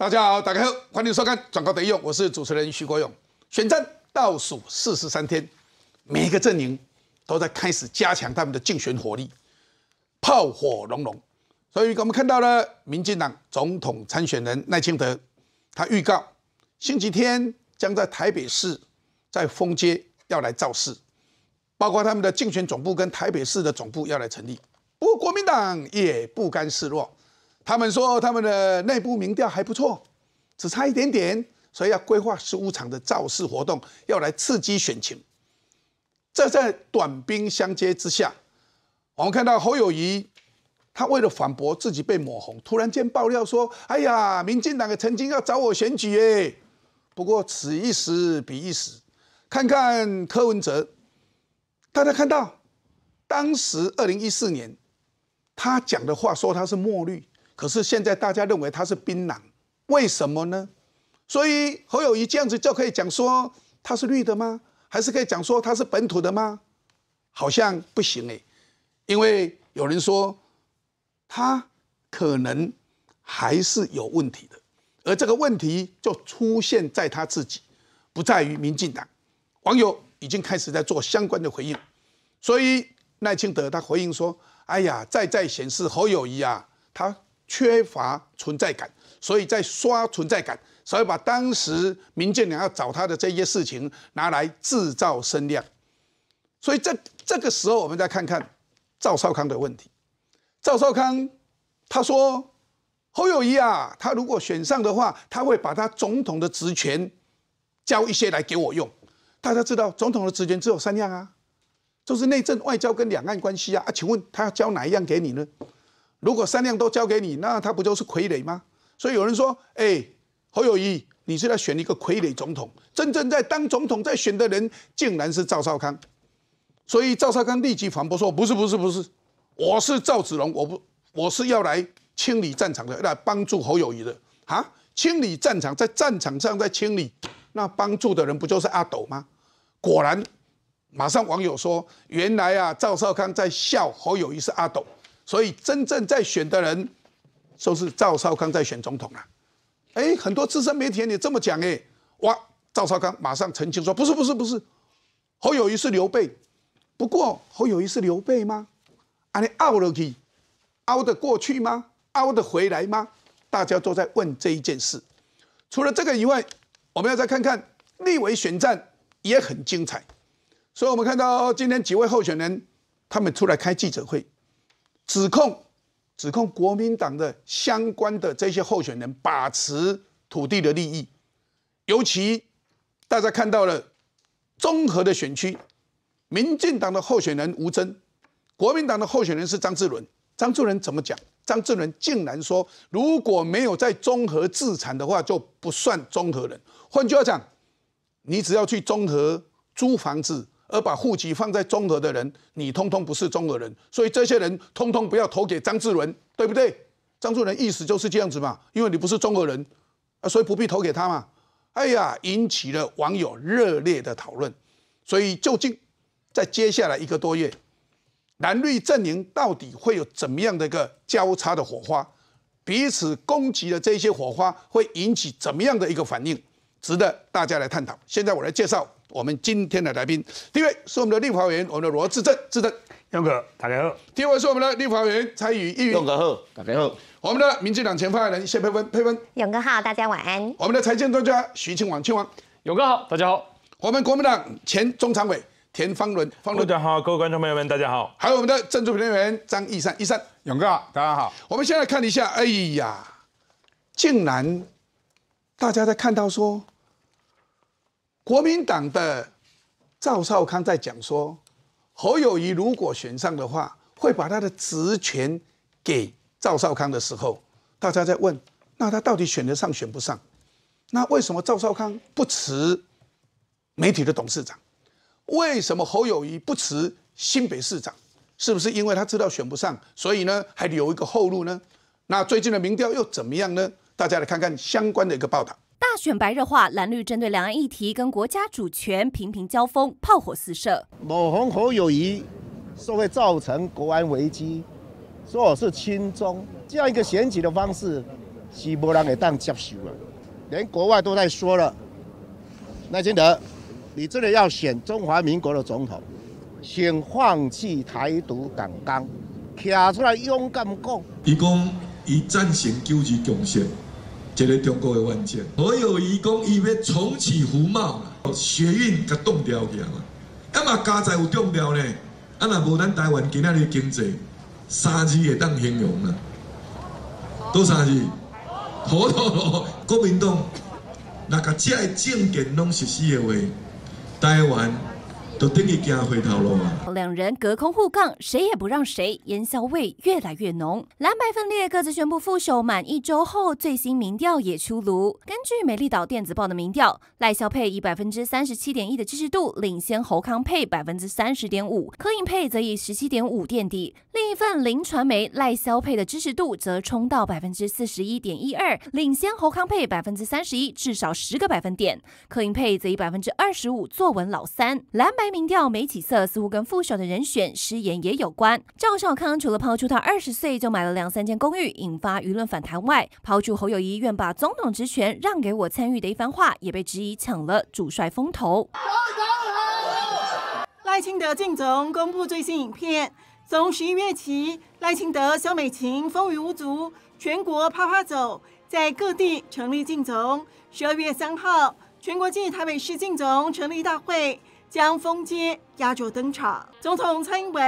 大家好，打开欢迎收看《转告得用》，我是主持人徐国勇。选战倒数四十三天，每一个阵营都在开始加强他们的竞选火力，炮火隆隆。所以我们看到了民进党总统参选人赖清德，他预告星期天将在台北市在丰街要来造势，包括他们的竞选总部跟台北市的总部要来成立。不过国民党也不甘示弱。他们说他们的内部民调还不错，只差一点点，所以要规划十五场的造势活动，要来刺激选情。这在短兵相接之下，我们看到侯友谊，他为了反驳自己被抹红，突然间爆料说：“哎呀，民进党也曾经要找我选举耶。”不过此一时彼一时，看看柯文哲，大家看到当时二零一四年他讲的话，说他是墨绿。可是现在大家认为他是槟榔，为什么呢？所以侯友谊这样子就可以讲说他是绿的吗？还是可以讲说他是本土的吗？好像不行哎，因为有人说他可能还是有问题的，而这个问题就出现在他自己，不在于民进党。网友已经开始在做相关的回应，所以赖清德他回应说：“哎呀，在在显示侯友谊啊，他。”缺乏存在感，所以在刷存在感，所以把当时民进党要找他的这些事情拿来制造声量，所以这这个时候我们再看看赵少康的问题。赵少康他说：“侯友谊啊，他如果选上的话，他会把他总统的职权交一些来给我用。”大家知道总统的职权只有三样啊，就是内政、外交跟两岸关系啊。啊，请问他要交哪一样给你呢？如果三辆都交给你，那他不就是傀儡吗？所以有人说：“哎，侯友谊，你是在选一个傀儡总统？真正在当总统、在选的人，竟然是赵少康。”所以赵少康立即反驳说：“不是，不是，不是，我是赵子龙，我不，我是要来清理战场的，来帮助侯友谊的。哈，清理战场，在战场上在清理，那帮助的人不就是阿斗吗？”果然，马上网友说：“原来啊，赵少康在笑侯友谊是阿斗。”所以，真正在选的人，都是赵少康在选总统啊。哎，很多资深媒体，也这么讲，哎，哇，赵少康马上澄清说，不是，不是，不是，侯友谊是刘备。不过，侯友谊是刘备吗？啊，你凹 out 得过去吗？t 得回来吗？大家都在问这一件事。除了这个以外，我们要再看看立委选战也很精彩。所以我们看到今天几位候选人他们出来开记者会。指控，指控国民党的相关的这些候选人把持土地的利益，尤其大家看到了综合的选区，民进党的候选人吴征，国民党的候选人是张志伦。张志伦怎么讲？张志伦竟然说，如果没有在综合自产的话，就不算综合人。换句话讲，你只要去综合租房子。而把户籍放在中俄的人，你通通不是中俄人，所以这些人通通不要投给张志文，对不对？张志文意思就是这样子嘛，因为你不是中俄人，啊，所以不必投给他嘛。哎呀，引起了网友热烈的讨论。所以究竟在接下来一个多月，蓝绿阵营到底会有怎么样的一个交叉的火花？彼此攻击的这些火花会引起怎么样的一个反应？值得大家来探讨。现在我来介绍。我们今天的来宾，第一位是我们的立法委员，我们的罗志正，志正勇哥，大家好；第二位是我们的立法委员蔡宇依云，勇哥好，大家好；我们的民进党前发言人谢佩芬，佩芬勇哥好，大家晚安；我们的财政专家徐清王清王，勇哥好，大家好；我们国民党前中常委田方伦，方伦哥好，各位观众朋友们大家好；还有我们的政治评论员张义山，义山勇哥好，大家好。我们先来看一下，哎呀，竟然大家在看到说。国民党的赵少康在讲说，侯友谊如果选上的话，会把他的职权给赵少康的时候，大家在问，那他到底选得上选不上？那为什么赵少康不辞媒体的董事长？为什么侯友谊不辞新北市长？是不是因为他知道选不上，所以呢还留一个后路呢？那最近的民调又怎么样呢？大家来看看相关的一个报道。大选白热化，蓝绿针对两岸议题跟国家主权频频交锋，炮火四射。某红侯友谊说会造成国安危机，说我是亲中，这样一个选举的方式，是伯人会当接受啊！连国外都在说了。赖清德，你这里要选中华民国的总统，请放弃台独、港、纲，站出来勇敢讲。伊讲以战型救急优先。一个中国的文件，我有一讲，伊要重启胡茂嘛，学运甲冻掉去啊嘛，啊嘛加财有冻掉呢，啊那无咱台湾今仔日经济三字会当形容啦，都三字，好，国民党，那佮这政见拢实施的话，台湾。两人隔空互杠，谁也不让谁，烟硝味越来越浓。蓝白分裂，各自宣布副手。满一周后，最新民调也出炉。根据美丽岛电子报的民调，赖萧佩以百分之三十七点一的支持度领先侯康佩百分之三十点五，柯颖佩则以十七点五垫底。另一份零传媒赖萧佩的支持度则冲到百分之四十一点一二，领先侯康佩百分之三十一，至少十个百分点。柯颖佩则以百分之二十五坐稳老三。蓝白民调没起色，似乎跟副手的人选失言也有关。赵少康除了抛出他二十岁就买了两三间公寓，引发舆论反弹外，抛出侯友谊愿把总统职权让给我参与的一番话，也被质疑抢了主帅风头。赖清德进总公布最新影片，从十一月起，赖清德、萧美琴风雨无阻，全国趴趴走，在各地成立进总。十二月三号，全国暨台北市进总成立大会。江丰街压轴登场，总统蔡英文、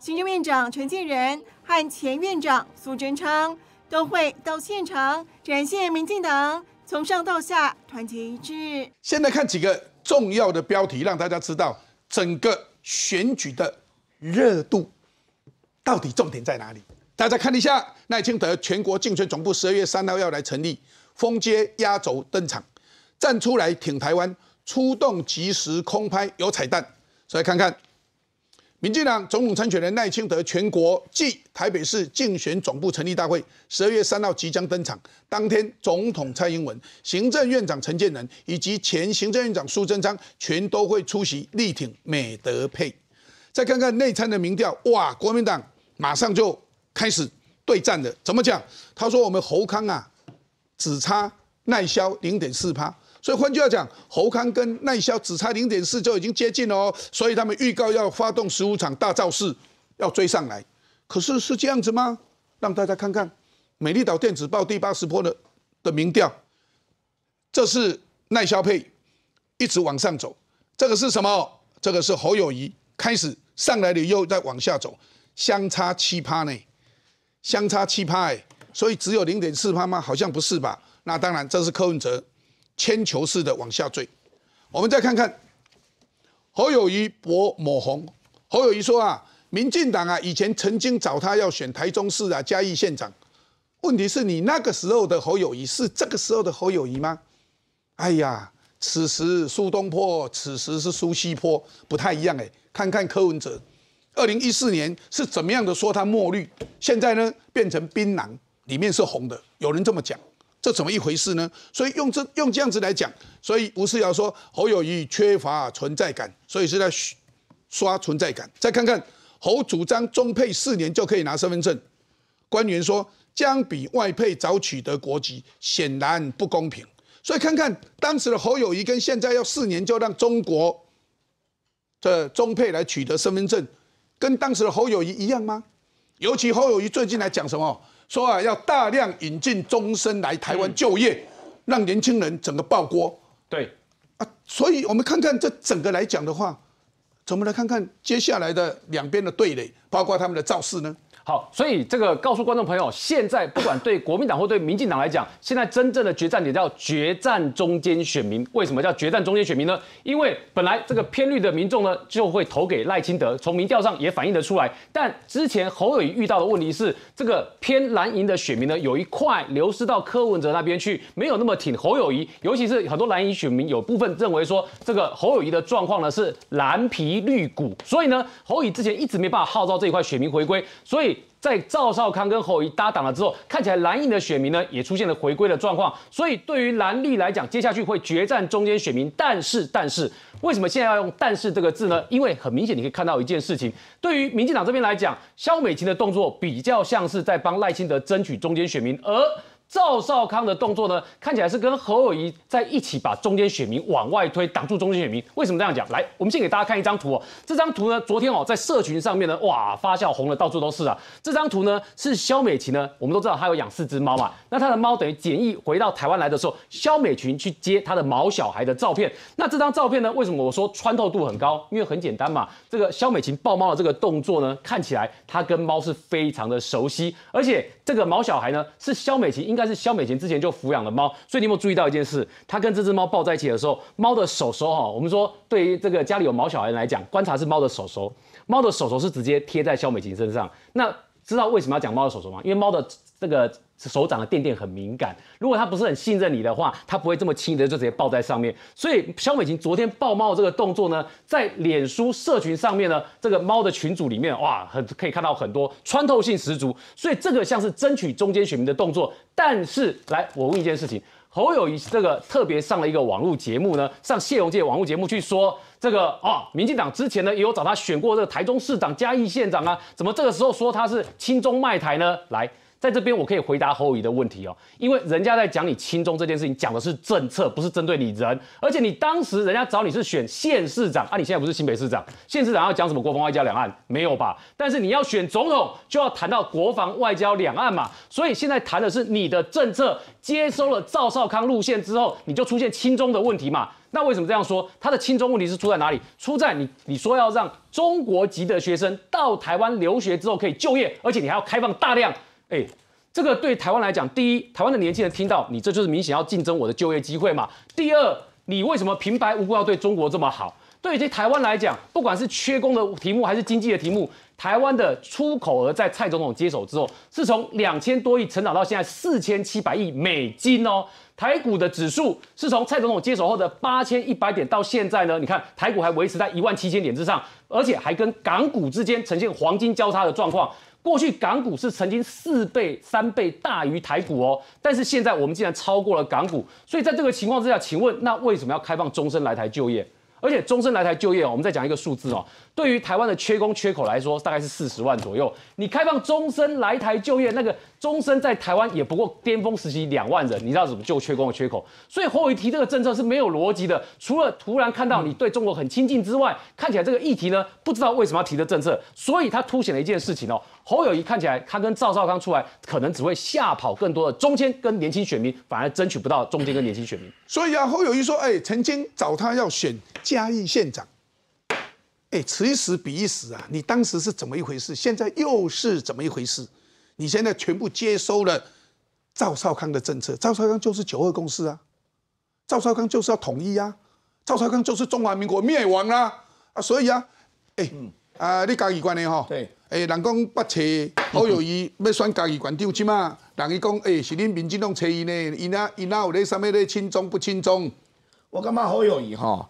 行政院长陈建仁和前院长苏贞昌都会到现场，展现民进党从上到下团结一致。现在看几个重要的标题，让大家知道整个选举的热度到底重点在哪里。大家看一下，赖清德全国竞选总部十二月三号要来成立，封街压轴登场，站出来挺台湾。出动即时空拍有彩蛋，所以看看，民进党总统参选人赖清德全国暨台北市竞选总部成立大会十二月三号即将登场，当天总统蔡英文、行政院长陈建仁以及前行政院长苏贞昌全都会出席力挺美德配。再看看内参的民调，哇，国民党马上就开始对战了。怎么讲？他说我们侯康啊，只差耐销零点四趴。所以换句话讲，侯康跟耐萧只差零点四就已经接近了哦，所以他们预告要发动十五场大造势，要追上来。可是是这样子吗？让大家看看《美丽岛电子报》第八十波的的民调，这是耐萧配一直往上走，这个是什么？这个是侯友谊开始上来了，又在往下走，相差七趴呢，相差七趴哎，所以只有零点四趴吗？好像不是吧？那当然，这是柯文哲。铅球似的往下坠。我们再看看侯友谊博抹红。侯友谊说：“啊，民进党啊，以前曾经找他要选台中市啊、嘉义县长。问题是你那个时候的侯友谊是这个时候的侯友谊吗？哎呀，此时苏东坡，此时是苏西坡，不太一样哎。看看柯文哲，二零一四年是怎么样的说他墨绿，现在呢变成槟榔里面是红的，有人这么讲。”这怎么一回事呢？所以用这用这样子来讲，所以吴世尧说侯友谊缺乏存在感，所以是在刷存在感。再看看侯主张中配四年就可以拿身份证，官员说将比外配早取得国籍，显然不公平。所以看看当时的侯友谊跟现在要四年就让中国的中配来取得身份证，跟当时的侯友谊一样吗？尤其侯友谊最近来讲什么？说啊，要大量引进终身来台湾就业，让年轻人整个爆锅。对，啊，所以我们看看这整个来讲的话，怎么来看看接下来的两边的对垒，包括他们的造势呢？好，所以这个告诉观众朋友，现在不管对国民党或对民进党来讲，现在真正的决战点叫决战中间选民。为什么叫决战中间选民呢？因为本来这个偏绿的民众呢，就会投给赖清德，从民调上也反映得出来。但之前侯友谊遇到的问题是，这个偏蓝营的选民呢，有一块流失到柯文哲那边去，没有那么挺侯友谊。尤其是很多蓝营选民，有部分认为说，这个侯友谊的状况呢是蓝皮绿骨，所以呢，侯友谊之前一直没办法号召这一块选民回归，所以。在赵少康跟侯益搭档了之后，看起来蓝营的选民呢也出现了回归的状况，所以对于蓝绿来讲，接下去会决战中间选民。但是，但是为什么现在要用“但是”这个字呢？因为很明显，你可以看到一件事情，对于民进党这边来讲，肖美琴的动作比较像是在帮赖清德争取中间选民，而。赵少康的动作呢，看起来是跟侯友谊在一起，把中间选民往外推，挡住中间选民。为什么这样讲？来，我们先给大家看一张图哦。这张图呢，昨天哦，在社群上面呢，哇，发酵红了到处都是啊。这张图呢，是肖美琴呢，我们都知道她有养四只猫嘛。那她的猫等于简易回到台湾来的时候，肖美群去接她的毛小孩的照片。那这张照片呢，为什么我说穿透度很高？因为很简单嘛，这个肖美琴抱猫的这个动作呢，看起来她跟猫是非常的熟悉，而且这个毛小孩呢，是肖美琴应。应该是肖美琴之前就抚养了猫，所以你有没有注意到一件事？它跟这只猫抱在一起的时候，猫的手手哈，我们说对于这个家里有毛小孩来讲，观察是猫的手手，猫的手手是直接贴在肖美琴身上。那。知道为什么要讲猫的手手吗？因为猫的这个手掌的垫垫很敏感，如果它不是很信任你的话，它不会这么轻易的就直接抱在上面。所以肖美琴昨天抱猫的这个动作呢，在脸书社群上面呢，这个猫的群组里面哇，很可以看到很多穿透性十足。所以这个像是争取中间选民的动作。但是，来，我问一件事情。侯友谊这个特别上了一个网络节目呢，上谢容界网络节目去说这个啊，民进党之前呢也有找他选过这个台中市长、嘉义县长啊，怎么这个时候说他是亲中卖台呢？来。在这边我可以回答侯友的问题哦，因为人家在讲你轻中这件事情，讲的是政策，不是针对你人。而且你当时人家找你是选县市长啊，你现在不是新北市长，县市长要讲什么国防外交两岸没有吧？但是你要选总统，就要谈到国防外交两岸嘛。所以现在谈的是你的政策接收了赵少康路线之后，你就出现轻中的问题嘛？那为什么这样说？他的轻中问题是出在哪里？出在你你说要让中国籍的学生到台湾留学之后可以就业，而且你还要开放大量。哎，这个对台湾来讲，第一，台湾的年轻人听到你，这就是明显要竞争我的就业机会嘛。第二，你为什么平白无故要对中国这么好？对于台湾来讲，不管是缺工的题目还是经济的题目，台湾的出口额在蔡总统接手之后，是从两千多亿成长到现在四千七百亿美金哦。台股的指数是从蔡总统接手后的八千一百点到现在呢，你看台股还维持在一万七千点之上，而且还跟港股之间呈现黄金交叉的状况。过去港股是曾经四倍、三倍大于台股哦，但是现在我们竟然超过了港股，所以在这个情况之下，请问那为什么要开放终身来台就业？而且终身来台就业我们再讲一个数字哦，对于台湾的缺工缺口来说，大概是四十万左右。你开放终身来台就业，那个终身在台湾也不过巅峰时期两万人，你知道怎么救缺工的缺口？所以侯伟提这个政策是没有逻辑的，除了突然看到你对中国很亲近之外，看起来这个议题呢，不知道为什么要提的政策，所以它凸显了一件事情哦。侯友谊看起来，他跟赵少康出来，可能只会吓跑更多的中间跟年轻选民，反而争取不到中间跟年轻选民。所以啊，侯友谊说：“哎，曾经找他要选嘉义县长，哎，此一时彼一时啊，你当时是怎么一回事？现在又是怎么一回事？你现在全部接收了赵少康的政策？赵少康就是九二共识啊，赵少康就是要统一啊，赵少康就是中华民国灭亡啊，所以啊，哎，啊，你嘉一关的哈？”对。诶，人讲不切好友谊要选家己关照即嘛？人伊讲诶，是恁民进党切伊呢？伊那伊那有咧啥物咧轻重不轻重？我感觉好友谊吼？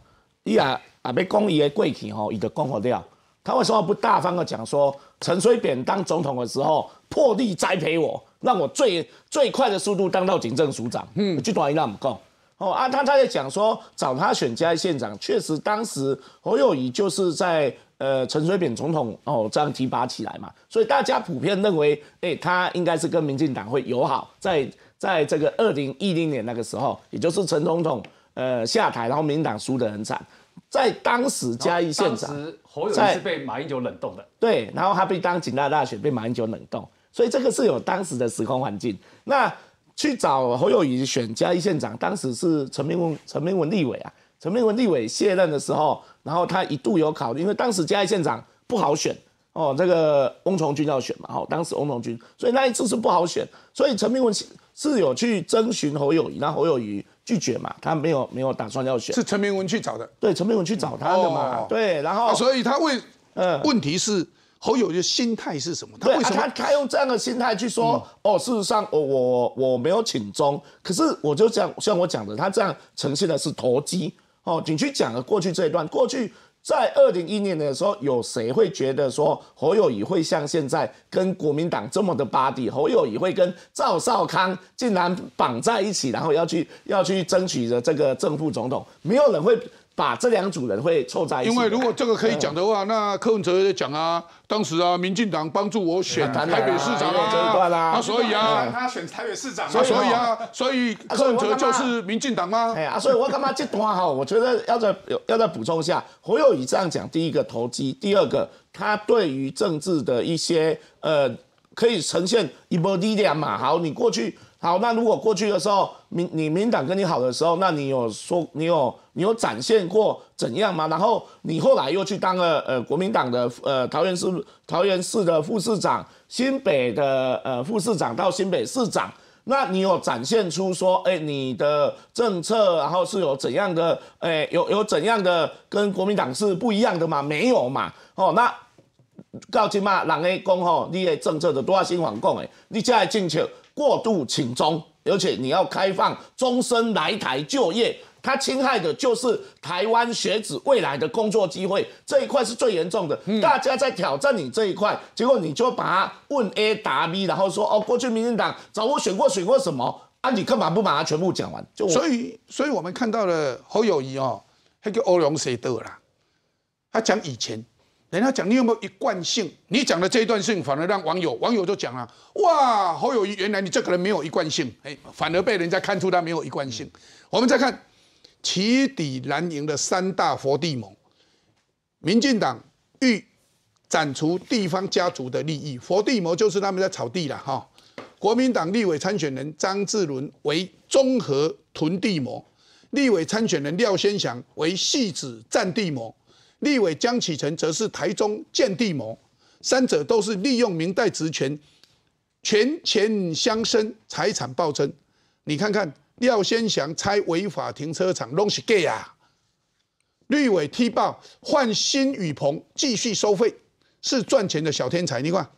伊也也要讲伊的贵气吼，伊就讲好掉。他为什么不大方的讲说，陈水扁当总统的时候破例栽培我，让我最最快的速度当到警政署长？嗯，就等伊那么讲。哦啊，他他在讲说，找他选家县长，确实当时侯友谊就是在。呃，陈水扁总统哦，这样提拔起来嘛，所以大家普遍认为，哎，他应该是跟民进党会友好。在在这个二零一零年那个时候，也就是陈总统呃下台，然后民进党输得很惨。在当时嘉义县长，侯友谊是被马英九冷冻的。对，然后他被当警大大选被马英九冷冻，所以这个是有当时的时空环境。那去找侯友谊选嘉义县长，当时是陈明文，陈明文立委啊，陈明文立委卸任的时候。然后他一度有考虑，因为当时嘉义县长不好选哦，这个翁从军要选嘛。哦，当时翁从军，所以那一次是不好选，所以陈明文是有去征询侯友谊，然后侯友谊拒绝嘛，他没有没有打算要选。是陈明文去找的？对，陈明文去找他的嘛？对，然后所以他为呃问题是侯友的心态是什么？他为什么他他用这样的心态去说？哦，事实上我我我没有请中，可是我就这样像我讲的，他这样呈现的是投机。哦，你去讲了过去这一段。过去在二零一一年的时候，有谁会觉得说侯友谊会像现在跟国民党这么的巴底？侯友谊会跟赵少康竟然绑在一起，然后要去要去争取着这个正副总统？没有人会。把这两组人会凑在一起。因为如果这个可以讲的话，那柯文哲也讲啊，当时啊，民进党帮助我选台北市长啊，所以啊，他选台北市长，所以啊，所以柯文哲就是民进党吗？哎呀，所以我干嘛这段哈，我觉得要在，要在补充一下，侯友宜这样讲，第一个投机，第二个他对于政治的一些呃，可以呈现一波力量。嘛。好，你过去。好，那如果过去的时候，民你民党跟你好的时候，那你有说你有你有展现过怎样吗？然后你后来又去当了呃国民党的呃桃园市桃园市的副市长，新北的呃副市长到新北市长，那你有展现出说，哎，你的政策然后是有怎样的，哎，有有怎样的跟国民党是不一样的吗？没有嘛，哦，那告今嘛，人 A 讲吼，你的政策在多新还讲的，你这在政去。过度请中，而且你要开放终身来台就业，它侵害的就是台湾学子未来的工作机会这一块是最严重的。大家在挑战你这一块，结果你就把问 A 答 B，然后说哦，过去民进党找我选过选过什么？啊，你干嘛不把它全部讲完？所以，所以我们看到了侯友谊哦，那个欧龙谁得啦？他讲以前。人家讲你有没有一贯性？你讲的这一段性反而让网友网友就讲了，哇，好有，原来你这个人没有一贯性，哎，反而被人家看出他没有一贯性。我们再看起底蓝营的三大佛地魔，民进党欲斩除地方家族的利益，佛地魔就是他们在炒地了哈。国民党立委参选人张志伦为综合屯地魔，立委参选人廖先祥为戏子占地魔。立委江启臣则是台中建地谋，三者都是利用明代职权，权钱相生，财产暴增。你看看廖先祥拆违法停车场弄是 gay 啊，绿委踢爆换新雨棚继续收费，是赚钱的小天才。你看，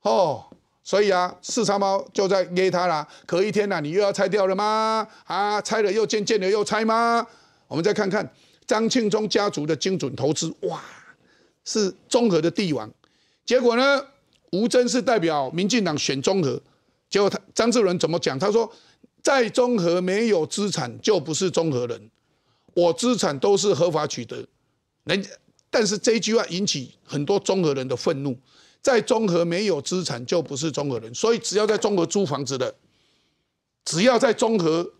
哦，所以啊，四叉猫就在耶他啦。可一天呐，你又要拆掉了吗？啊，拆了又建，建了又拆吗？我们再看看。张庆忠家族的精准投资，哇，是综合的帝王。结果呢，吴尊是代表民进党选综合。结果他张志文怎么讲？他说，在综合没有资产就不是综合人。我资产都是合法取得。人，但是这句话引起很多综合人的愤怒。在综合没有资产就不是综合人，所以只要在综合租房子的，只要在综合。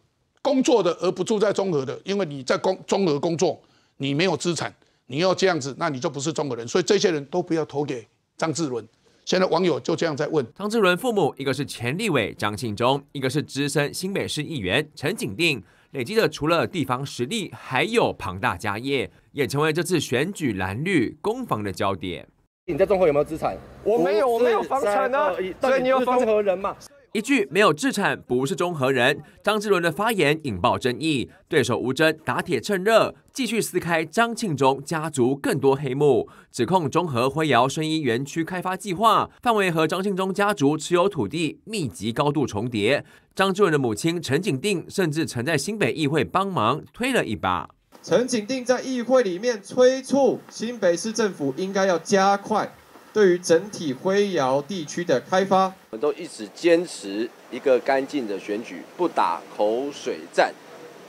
工作的而不住在中和的，因为你在工中和工作，你没有资产，你要这样子，那你就不是中和人，所以这些人都不要投给张志伦。现在网友就这样在问：张志伦父母，一个是前立委张庆忠，一个是资深新北市议员陈景定，累积的除了地方实力，还有庞大家业，也成为这次选举蓝绿攻防的焦点。你在中和有没有资产？我没有，我有房产啊，所以你有中和人嘛？一句没有自产不是中和人，张志伦的发言引爆争议。对手吴峥打铁趁热，继续撕开张庆忠家族更多黑幕，指控中和灰窑生音园区开发计划范围和张庆忠家族持有土地密集高度重叠。张志伦的母亲陈景定甚至曾在新北议会帮忙推了一把。陈景定在议会里面催促新北市政府应该要加快。对于整体辉窑地区的开发，我们都一直坚持一个干净的选举，不打口水战。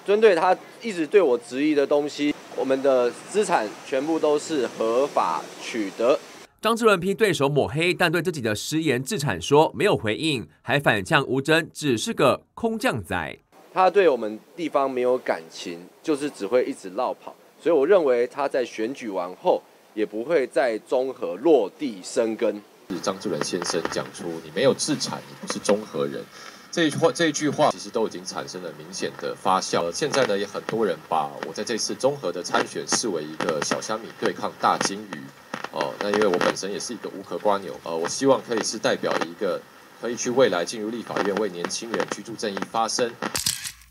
针对他一直对我质疑的东西，我们的资产全部都是合法取得。张志伦批对手抹黑，但对自己的失言自产说没有回应，还反呛吴征只是个空降仔。他对我们地方没有感情，就是只会一直绕跑。所以我认为他在选举完后。也不会在中和落地生根。是张志文先生讲出“你没有自产，你不是中和人”这句话，这一句话其实都已经产生了明显的发酵。现在呢，也很多人把我在这次中和的参选视为一个小虾米对抗大金鱼。哦，那因为我本身也是一个无壳瓜牛，呃，我希望可以是代表一个，可以去未来进入立法院为年轻人居住正义发声。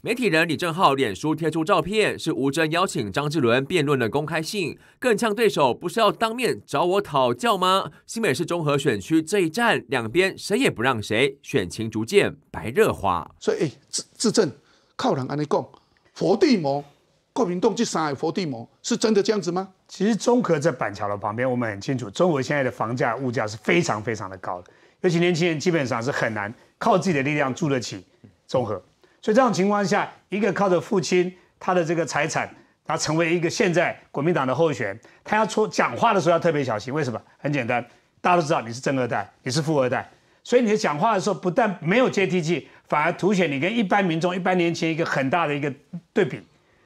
媒体人李正浩脸书贴出照片，是吴尊邀请张志伦辩论的公开信。更呛对手不是要当面找我讨教吗？新北市中和选区这一战，两边谁也不让谁，选情逐渐白热化。所以，自自证靠人安尼讲，佛地魔过民洞去杀害佛地魔，是真的这样子吗？其实中和在板桥的旁边，我们很清楚，中和现在的房价物价是非常非常的高的，尤其年轻人基本上是很难靠自己的力量住得起中和。所以这种情况下，一个靠着父亲他的这个财产，他成为一个现在国民党的候选，他要出讲话的时候要特别小心。为什么？很简单，大家都知道你是正二代，你是富二代，所以你在讲话的时候不但没有接地气，反而凸显你跟一般民众、一般年轻人一个很大的一个对比。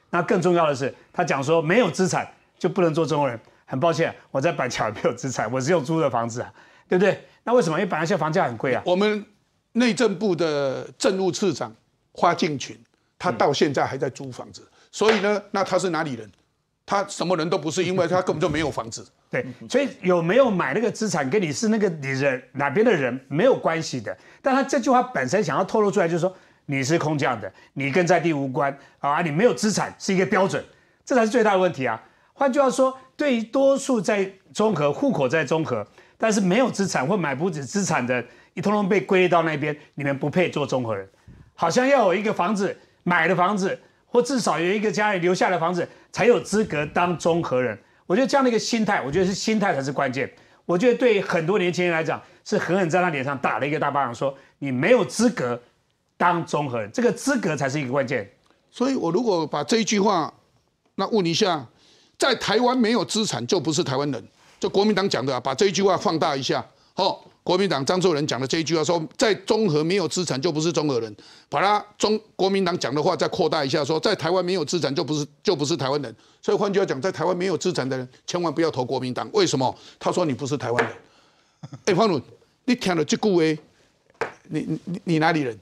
那更重要的是，他讲说没有资产就不能做中国人。很抱歉，我在板桥没有资产，我是用租的房子啊，对不对？那为什么？因为板桥现在房价很贵啊。我们内政部的政务次长。花敬群，他到现在还在租房子，所以呢，那他是哪里人？他什么人都不是，因为他根本就没有房子。对，所以有没有买那个资产，跟你是那个你人哪边的人没有关系的。但他这句话本身想要透露出来，就是说你是空降的，你跟在地无关啊，你没有资产是一个标准，这才是最大的问题啊。换句话说，对于多数在综合户口在综合，但是没有资产或买不起资产的，一通通被归类到那边，你们不配做综合人。好像要有一个房子，买的房子，或至少有一个家里留下的房子，才有资格当中和人。我觉得这样的一个心态，我觉得是心态才是关键。我觉得对很多年轻人来讲，是狠狠在他脸上打了一个大巴掌，说你没有资格当中和人，这个资格才是一个关键。所以，我如果把这一句话，那问一下，在台湾没有资产就不是台湾人，就国民党讲的，啊，把这一句话放大一下，好。国民党张作人讲的这一句话说，在中和没有资产就不是中国人，把他中国民党讲的话再扩大一下，说在台湾没有资产就不是就不是台湾人。所以换句话讲，在台湾没有资产的人千万不要投国民党。为什么？他说你不是台湾人。哎，方鲁，你听了这顾威，你你你哪里人？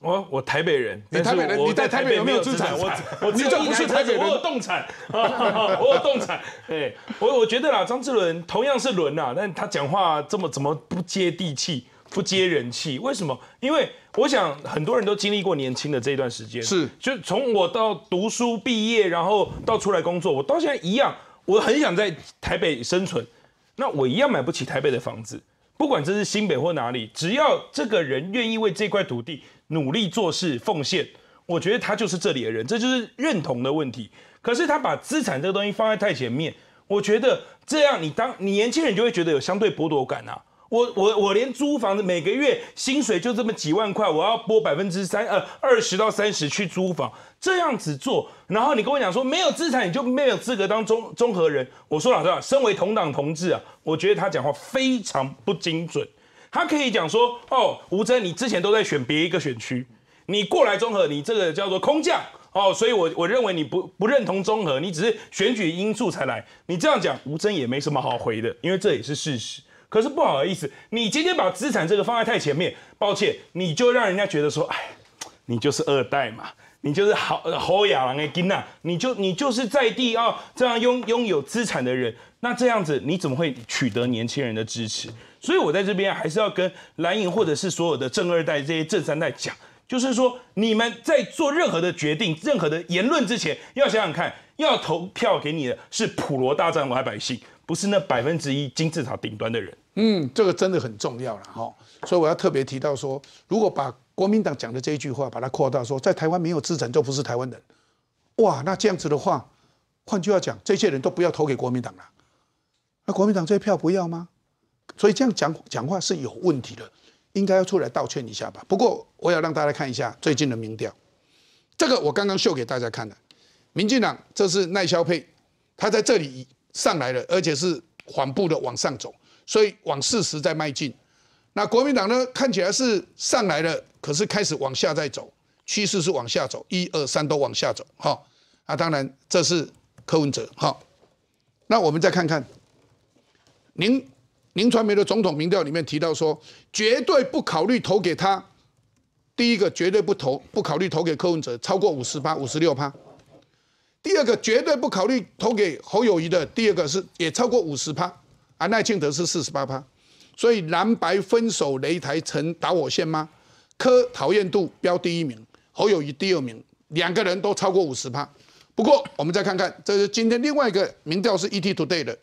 我我台北人，你台北人，你在台北有没有资产？我我你就不去台北，我有动产，我有动产。对，我我觉得啦，张志伦同样是伦呐，但他讲话这么怎么不接地气，不接人气？为什么？因为我想很多人都经历过年轻的这一段时间，是，就从我到读书毕业，然后到出来工作，我到现在一样，我很想在台北生存，那我一样买不起台北的房子，不管这是新北或哪里，只要这个人愿意为这块土地。努力做事奉献，我觉得他就是这里的人，这就是认同的问题。可是他把资产这个东西放在太前面，我觉得这样你当你年轻人就会觉得有相对剥夺感啊！我我我连租房子每个月薪水就这么几万块，我要拨百分之三呃二十到三十去租房，这样子做，然后你跟我讲说没有资产你就没有资格当中综合人，我说老实话，身为同党同志啊，我觉得他讲话非常不精准。他可以讲说，哦，吴征，你之前都在选别一个选区，你过来综合，你这个叫做空降，哦，所以我我认为你不不认同综合，你只是选举因素才来，你这样讲，吴征也没什么好回的，因为这也是事实。可是不好意思，你今天把资产这个放在太前面，抱歉，你就让人家觉得说，哎，你就是二代嘛。你就是好侯亚郎的金娜，你就你就是在地啊，这样拥拥有资产的人，那这样子你怎么会取得年轻人的支持？所以我在这边还是要跟蓝营或者是所有的正二代、这些正三代讲，就是说你们在做任何的决定、任何的言论之前，要想想看，要投票给你的是普罗大众老百姓，不是那百分之一金字塔顶端的人。嗯，这个真的很重要了哈，所以我要特别提到说，如果把国民党讲的这一句话，把它扩大说，在台湾没有资产就不是台湾人。哇，那这样子的话，换句话讲，这些人都不要投给国民党了。那国民党这些票不要吗？所以这样讲讲话是有问题的，应该要出来道歉一下吧。不过我要让大家看一下最近的民调，这个我刚刚秀给大家看了，民进党这是赖萧佩，他在这里上来了，而且是缓步的往上走，所以往事实在迈进。那国民党呢？看起来是上来了，可是开始往下再走，趋势是往下走，一二三都往下走，哈。啊，当然这是柯文哲，哈。那我们再看看，您您传媒的总统民调里面提到说，绝对不考虑投给他。第一个绝对不投，不考虑投给柯文哲，超过五十趴，五十六趴。第二个绝对不考虑投给侯友谊的，第二个是也超过五十趴，啊，赖清德是四十八趴。所以蓝白分手擂台成打火线吗？柯讨厌度标第一名，侯友谊第二名，两个人都超过五十趴。不过我们再看看，这是今天另外一个民调是 ET Today 的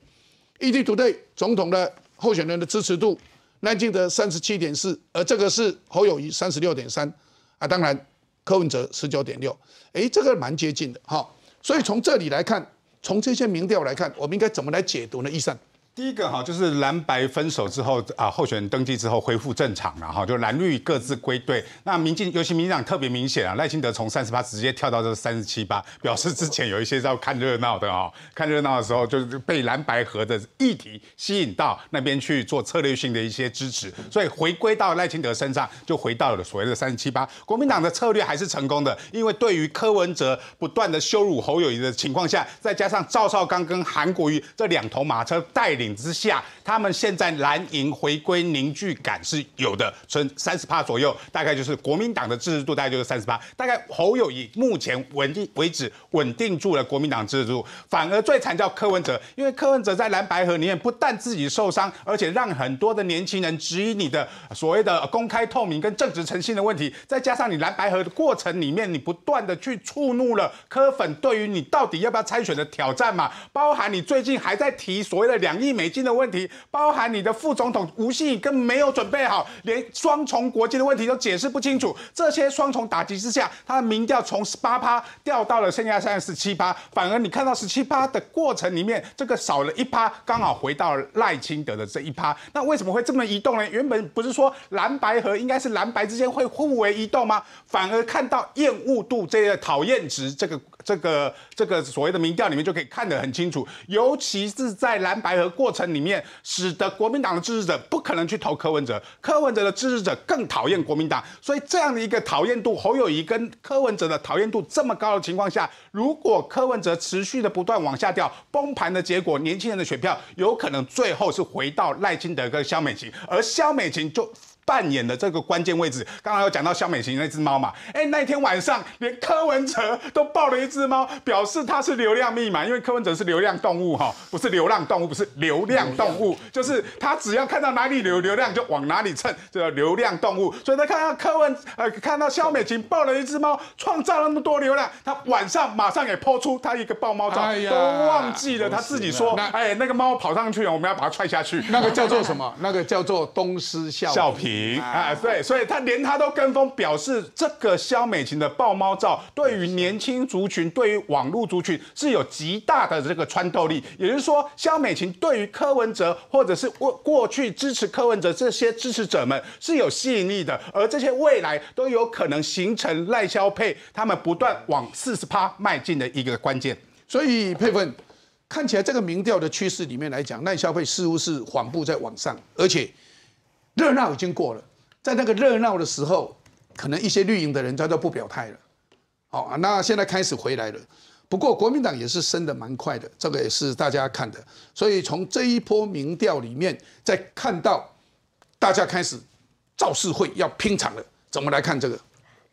，ET Today 总统的候选人的支持度，赖清德三十七点四，而这个是侯友谊三十六点三啊，当然柯文哲十九点六，诶，这个蛮接近的哈。所以从这里来看，从这些民调来看，我们应该怎么来解读呢？医生？第一个哈就是蓝白分手之后啊，候选人登记之后恢复正常了哈，就蓝绿各自归队。那民进尤其民进党特别明显啊，赖清德从三十八直接跳到这三十七八，表示之前有一些要看热闹的哦，看热闹的时候就是被蓝白河的议题吸引到那边去做策略性的一些支持，所以回归到赖清德身上就回到了所谓的三十七八。国民党的策略还是成功的，因为对于柯文哲不断的羞辱侯友谊的情况下，再加上赵少刚跟韩国瑜这两头马车带领。之下，他们现在蓝营回归凝聚感是有的，存三十趴左右，大概就是国民党的支持度，大概就是三十趴。大概侯友谊目前稳定为止，稳定住了国民党支持度。反而最惨叫柯文哲，因为柯文哲在蓝白河里面不但自己受伤，而且让很多的年轻人质疑你的所谓的公开透明跟正直诚信的问题。再加上你蓝白河的过程里面，你不断的去触怒了柯粉，对于你到底要不要参选的挑战嘛。包含你最近还在提所谓的两亿。美金的问题，包含你的副总统吴姓跟没有准备好，连双重国籍的问题都解释不清楚。这些双重打击之下，他的民调从十八趴掉到了剩下三十七趴。反而你看到十七趴的过程里面，这个少了一趴，刚好回到赖清德的这一趴。那为什么会这么移动呢？原本不是说蓝白和应该是蓝白之间会互为移动吗？反而看到厌恶度这个讨厌值这个。这个这个所谓的民调里面就可以看得很清楚，尤其是在蓝白河过程里面，使得国民党的支持者不可能去投柯文哲，柯文哲的支持者更讨厌国民党，所以这样的一个讨厌度，侯友谊跟柯文哲的讨厌度这么高的情况下，如果柯文哲持续的不断往下掉，崩盘的结果，年轻人的选票有可能最后是回到赖清德跟肖美琴，而肖美琴就。扮演的这个关键位置，刚刚有讲到肖美琴那只猫嘛？哎，那天晚上，连柯文哲都抱了一只猫，表示它是流量密码，因为柯文哲是流量动物哈，不是流浪动物，不是流量动物，就是他只要看到哪里流流量就往哪里蹭，这流量动物。所以他看到柯文呃看到肖美琴抱了一只猫，创造那么多流量，他晚上马上也抛出他一个抱猫照，都忘记了他自己说，哎，那个猫跑上去，我们要把它踹下去，那个叫做什么？那个叫做东施效颦。啊，对，所以他连他都跟风表示，这个肖美琴的爆猫照对于年轻族群、对于网络族群是有极大的这个穿透力。也就是说，肖美琴对于柯文哲，或者是过过去支持柯文哲这些支持者们是有吸引力的，而这些未来都有可能形成赖肖配，他们不断往四十趴迈进的一个关键。所以佩芬看起来，这个民调的趋势里面来讲，赖肖配似乎是缓步在往上，而且。热闹已经过了，在那个热闹的时候，可能一些绿营的人他就不表态了。好那现在开始回来了。不过国民党也是升的蛮快的，这个也是大家看的。所以从这一波民调里面，在看到大家开始造势会要拼场了，怎么来看这个？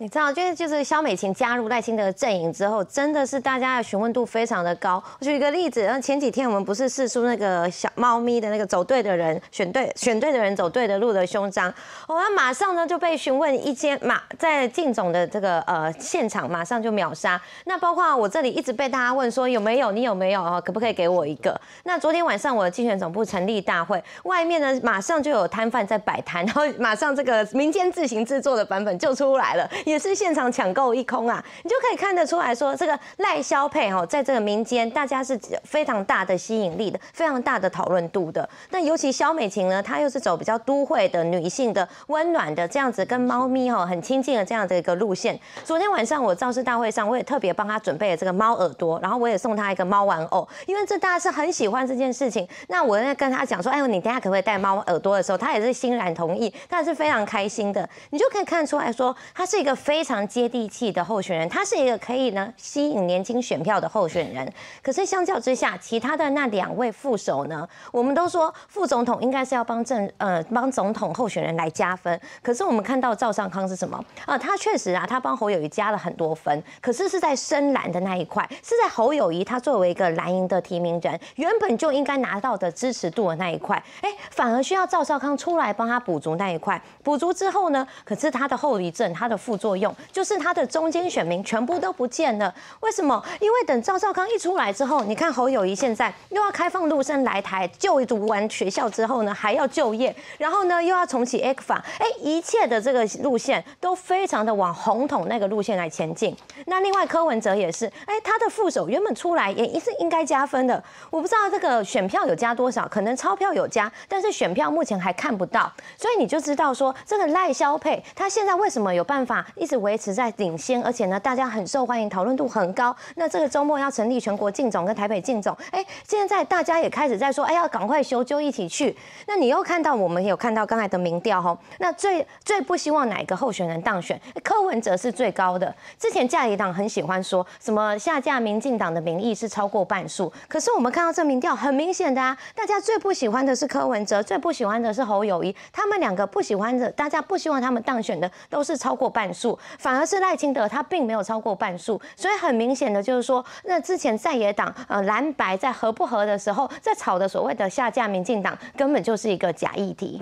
你知道，就是就是肖美琴加入赖清德阵营之后，真的是大家的询问度非常的高。我举一个例子，然后前几天我们不是试出那个小猫咪的那个走对的人选对选对的人走对的路的胸章，我们马上呢就被询问一间马在竞总的这个呃现场马上就秒杀。那包括我这里一直被大家问说有没有，你有没有啊？可不可以给我一个？那昨天晚上我的竞选总部成立大会，外面呢马上就有摊贩在摆摊，然后马上这个民间自行制作的版本就出来了。也是现场抢购一空啊！你就可以看得出来说，这个赖肖佩哈，在这个民间大家是非常大的吸引力的，非常大的讨论度的。那尤其肖美琴呢，她又是走比较都会的女性的温暖的这样子，跟猫咪哈很亲近的这样的一个路线。昨天晚上我造势大会上，我也特别帮她准备了这个猫耳朵，然后我也送她一个猫玩偶，因为这大家是很喜欢这件事情。那我在跟她讲说，哎，你等下可不可以戴猫耳朵的时候，她也是欣然同意，但是非常开心的。你就可以看出来说，她是一个。非常接地气的候选人，他是一个可以呢吸引年轻选票的候选人。可是相较之下，其他的那两位副手呢，我们都说副总统应该是要帮政呃帮总统候选人来加分。可是我们看到赵少康是什么啊？他确实啊，他帮侯友谊加了很多分。可是是在深蓝的那一块，是在侯友谊他作为一个蓝营的提名人，原本就应该拿到的支持度的那一块，哎，反而需要赵少康出来帮他补足那一块。补足之后呢，可是他的后遗症，他的副。作用就是他的中间选民全部都不见了，为什么？因为等赵少康一出来之后，你看侯友谊现在又要开放陆生来台，就读完学校之后呢，还要就业，然后呢又要重启 A 计哎，一切的这个路线都非常的往红统那个路线来前进。那另外柯文哲也是，哎，他的副手原本出来也也是应该加分的，我不知道这个选票有加多少，可能钞票有加，但是选票目前还看不到，所以你就知道说这个赖萧配他现在为什么有办法。一直维持在领先，而且呢，大家很受欢迎，讨论度很高。那这个周末要成立全国竞总跟台北竞总，哎，现在大家也开始在说，哎，要赶快修，就一起去。那你又看到我们有看到刚才的民调哈，那最最不希望哪个候选人当选，柯文哲是最高的。之前嘉义党很喜欢说什么下架民进党的名义是超过半数，可是我们看到这民调，很明显的，啊，大家最不喜欢的是柯文哲，最不喜欢的是侯友谊，他们两个不喜欢的，大家不希望他们当选的，都是超过半数。反而是赖清德，他并没有超过半数，所以很明显的就是说，那之前在野党呃蓝白在合不合的时候，在炒的所谓的下架民进党，根本就是一个假议题。